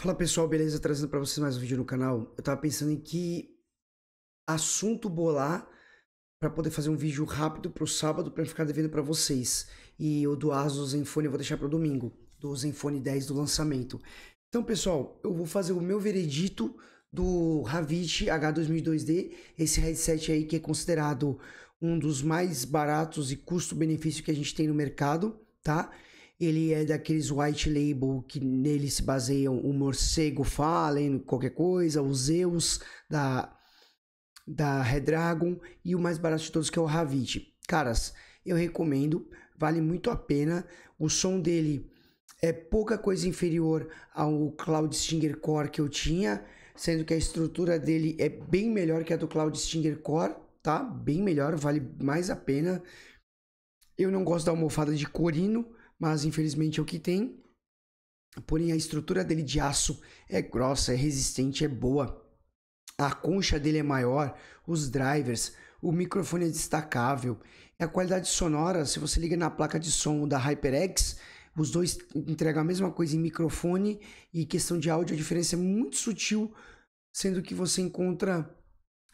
Fala pessoal, beleza? Trazendo para vocês mais um vídeo no canal. Eu tava pensando em que assunto bolar para poder fazer um vídeo rápido pro sábado para ficar devendo para vocês. E o do Asus Zenfone eu vou deixar para domingo, do Zenfone 10 do lançamento. Então, pessoal, eu vou fazer o meu veredito do Havit H2002D, esse headset aí que é considerado um dos mais baratos e custo-benefício que a gente tem no mercado, tá? ele é daqueles white label que nele se baseiam o morcego Fallen, qualquer coisa, o Zeus da da Redragon e o mais barato de todos que é o Ravit. Caras, eu recomendo, vale muito a pena. O som dele é pouca coisa inferior ao Cloud Stinger Core que eu tinha, sendo que a estrutura dele é bem melhor que a do Cloud Stinger Core, tá? Bem melhor, vale mais a pena. Eu não gosto da almofada de corino, mas infelizmente é o que tem. Porém, a estrutura dele de aço é grossa, é resistente, é boa. A concha dele é maior, os drivers, o microfone é destacável. E a qualidade sonora, se você liga na placa de som da HyperX, os dois entregam a mesma coisa em microfone e questão de áudio, a diferença é muito sutil, sendo que você encontra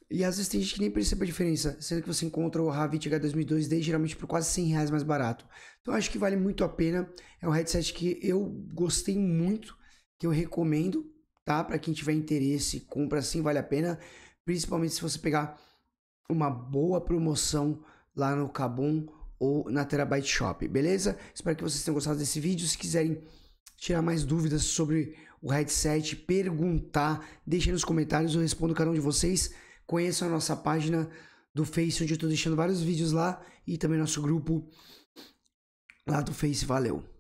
e às vezes tem gente que nem percebe a diferença, sendo que você encontra o Havit H2002 desde geralmente por quase 100 reais mais barato. Então acho que vale muito a pena. É um headset que eu gostei muito, que eu recomendo, tá? Para quem tiver interesse, compra sim, vale a pena. Principalmente se você pegar uma boa promoção lá no Kabum ou na Terabyte Shop, beleza? Espero que vocês tenham gostado desse vídeo. Se quiserem tirar mais dúvidas sobre o headset, perguntar, deixem nos comentários, eu respondo cada um de vocês conheçam a nossa página do Face, onde eu tô deixando vários vídeos lá, e também nosso grupo lá do Face. Valeu!